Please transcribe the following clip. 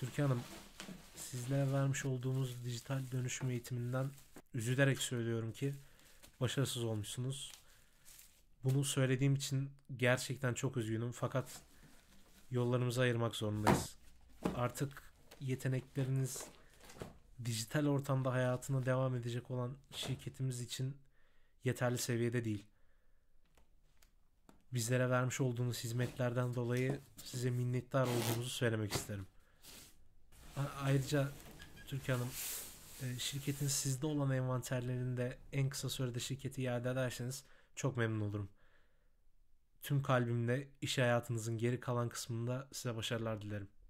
Türkiye Hanım sizlere vermiş olduğumuz dijital dönüşüm eğitiminden üzülerek söylüyorum ki başarısız olmuşsunuz. Bunu söylediğim için gerçekten çok üzgünüm fakat yollarımızı ayırmak zorundayız. Artık yetenekleriniz dijital ortamda hayatına devam edecek olan şirketimiz için yeterli seviyede değil. Bizlere vermiş olduğunuz hizmetlerden dolayı size minnettar olduğumuzu söylemek isterim. Ayrıca Türkiye Hanım e, şirketin sizde olan envanterlerini en kısa sürede şirketi iade ederseniz çok memnun olurum. Tüm kalbimle iş hayatınızın geri kalan kısmında size başarılar dilerim.